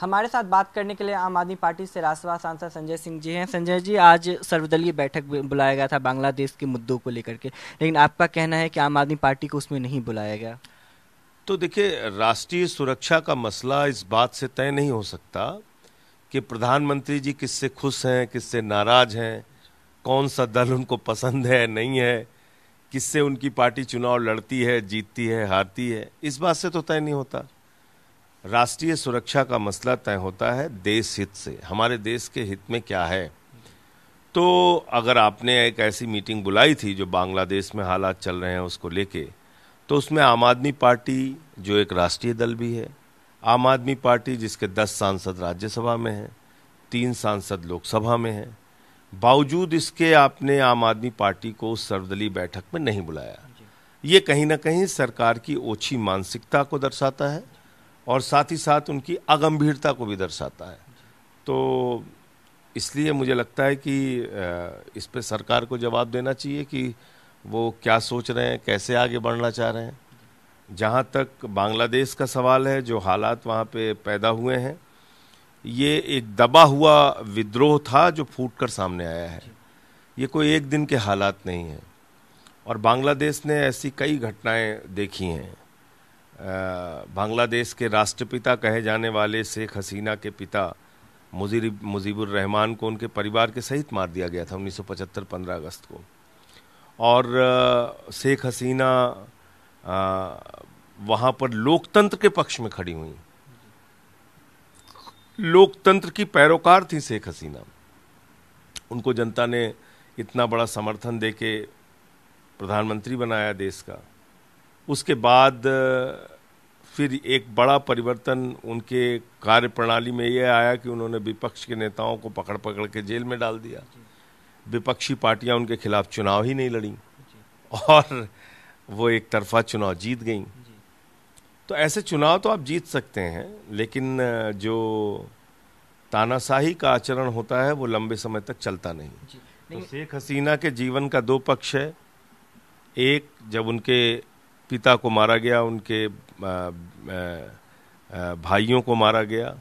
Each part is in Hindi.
हमारे साथ बात करने के लिए आम आदमी पार्टी से राज्यसभा सांसद संजय सिंह जी हैं संजय जी आज सर्वदलीय बैठक बुलाया गया था बांग्लादेश के मुद्दों को लेकर के लेकिन आपका कहना है कि आम आदमी पार्टी को उसमें नहीं बुलाया गया तो देखिए राष्ट्रीय सुरक्षा का मसला इस बात से तय नहीं हो सकता कि प्रधानमंत्री जी किससे खुश हैं किससे नाराज हैं कौन सा दल उनको पसंद है नहीं है किससे उनकी पार्टी चुनाव लड़ती है जीतती है हारती है इस बात से तो तय नहीं होता राष्ट्रीय सुरक्षा का मसला तय होता है देश हित से हमारे देश के हित में क्या है तो अगर आपने एक ऐसी मीटिंग बुलाई थी जो बांग्लादेश में हालात चल रहे हैं उसको लेके तो उसमें आम आदमी पार्टी जो एक राष्ट्रीय दल भी है आम आदमी पार्टी जिसके दस सांसद राज्यसभा में हैं तीन सांसद लोकसभा में हैं बावजूद इसके आपने आम आदमी पार्टी को उस सर्वदलीय बैठक में नहीं बुलाया ये कहीं ना कहीं सरकार की ओछी मानसिकता को दर्शाता है और साथ ही साथ उनकी अगम्भीरता को भी दर्शाता है तो इसलिए मुझे लगता है कि इस पर सरकार को जवाब देना चाहिए कि वो क्या सोच रहे हैं कैसे आगे बढ़ना चाह रहे हैं जहाँ तक बांग्लादेश का सवाल है जो हालात वहाँ पे पैदा हुए हैं ये एक दबा हुआ विद्रोह था जो फूट कर सामने आया है ये कोई एक दिन के हालात नहीं है और बांग्लादेश ने ऐसी कई घटनाएं देखी हैं बांग्लादेश के राष्ट्रपिता कहे जाने वाले शेख हसीना के पिता मुजीर मुजीबुर रहमान को उनके परिवार के सहित मार दिया गया था 1975 सौ अगस्त को और शेख हसीना वहाँ पर लोकतंत्र के पक्ष में खड़ी हुई लोकतंत्र की पैरोकार थी शेख हसीना उनको जनता ने इतना बड़ा समर्थन देके प्रधानमंत्री बनाया देश का उसके बाद फिर एक बड़ा परिवर्तन उनके कार्य प्रणाली में यह आया कि उन्होंने विपक्ष के नेताओं को पकड़ पकड़ के जेल में डाल दिया विपक्षी पार्टियां उनके खिलाफ चुनाव ही नहीं लड़ी और वो एक तरफा चुनाव जीत गई तो ऐसे चुनाव तो आप जीत सकते हैं लेकिन जो तानाशाही का आचरण होता है वो लंबे समय तक चलता नहीं, शेख तो शेख हसीना के जीवन का दो पक्ष है एक जब उनके पिता को मारा गया उनके भाइयों को मारा गया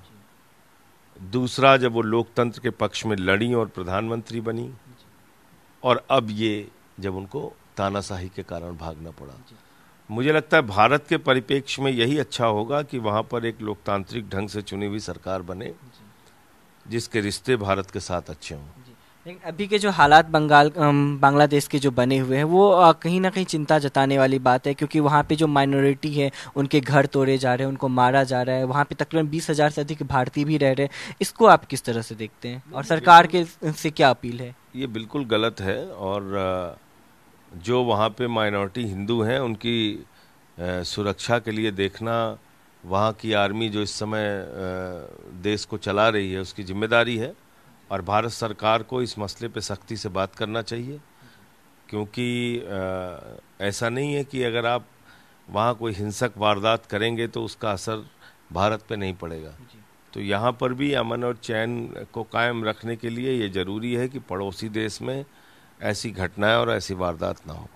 दूसरा जब वो लोकतंत्र के पक्ष में लड़ी और प्रधानमंत्री बनी और अब ये जब उनको तानाशाही के कारण भागना पड़ा मुझे लगता है भारत के परिप्रेक्ष्य में यही अच्छा होगा कि वहाँ पर एक लोकतांत्रिक ढंग से चुनी हुई सरकार बने जिसके रिश्ते भारत के साथ अच्छे हों लेकिन अभी के जो हालात बंगाल बांग्लादेश के जो बने हुए हैं वो कहीं ना कहीं चिंता जताने वाली बात है क्योंकि वहाँ पे जो माइनॉरिटी है उनके घर तोड़े जा रहे हैं उनको मारा जा रहा है वहाँ पे तकरीबन बीस हज़ार से अधिक भारतीय भी रह रहे हैं इसको आप किस तरह से देखते हैं और सरकार के तो से क्या अपील है ये बिल्कुल गलत है और जो वहाँ पे माइनॉरिटी हिंदू हैं उनकी सुरक्षा के लिए देखना वहाँ की आर्मी जो इस समय देश को चला रही है उसकी जिम्मेदारी है और भारत सरकार को इस मसले पे सख्ती से बात करना चाहिए क्योंकि ऐसा नहीं है कि अगर आप वहाँ कोई हिंसक वारदात करेंगे तो उसका असर भारत पे नहीं पड़ेगा तो यहाँ पर भी अमन और चैन को कायम रखने के लिए ये ज़रूरी है कि पड़ोसी देश में ऐसी घटनाएं और ऐसी वारदात ना हो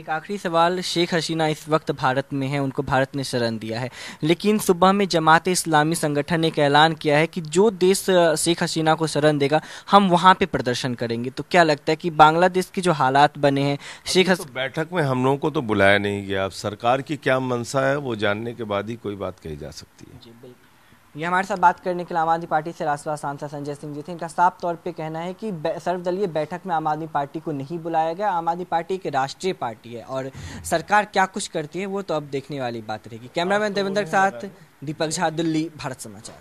एक आखिरी सवाल शेख हसीना इस वक्त भारत में है उनको भारत ने शरण दिया है लेकिन सुबह में जमात इस्लामी संगठन ने एक ऐलान किया है कि जो देश शेख हसीना को शरण देगा हम वहाँ पे प्रदर्शन करेंगे तो क्या लगता है कि बांग्लादेश के जो हालात बने हैं शेख तो हस... तो बैठक में हम लोगों को तो बुलाया नहीं गया अब सरकार की क्या मनसा है वो जानने के बाद ही कोई बात कही जा सकती है जी बिल्कुल ये हमारे साथ बात करने के लिए आम आदमी पार्टी से राज्यसभा सांसद संजय सिंह जी थे इनका साफ तौर पे कहना है कि सर्वदलीय बैठक में आम आदमी पार्टी को नहीं बुलाया गया आम आदमी पार्टी एक राष्ट्रीय पार्टी है और सरकार क्या कुछ करती है वो तो अब देखने वाली बात रहेगी कैमरामैन देवेंद्र के साथ दीपक झा दिल्ली भारत समाचार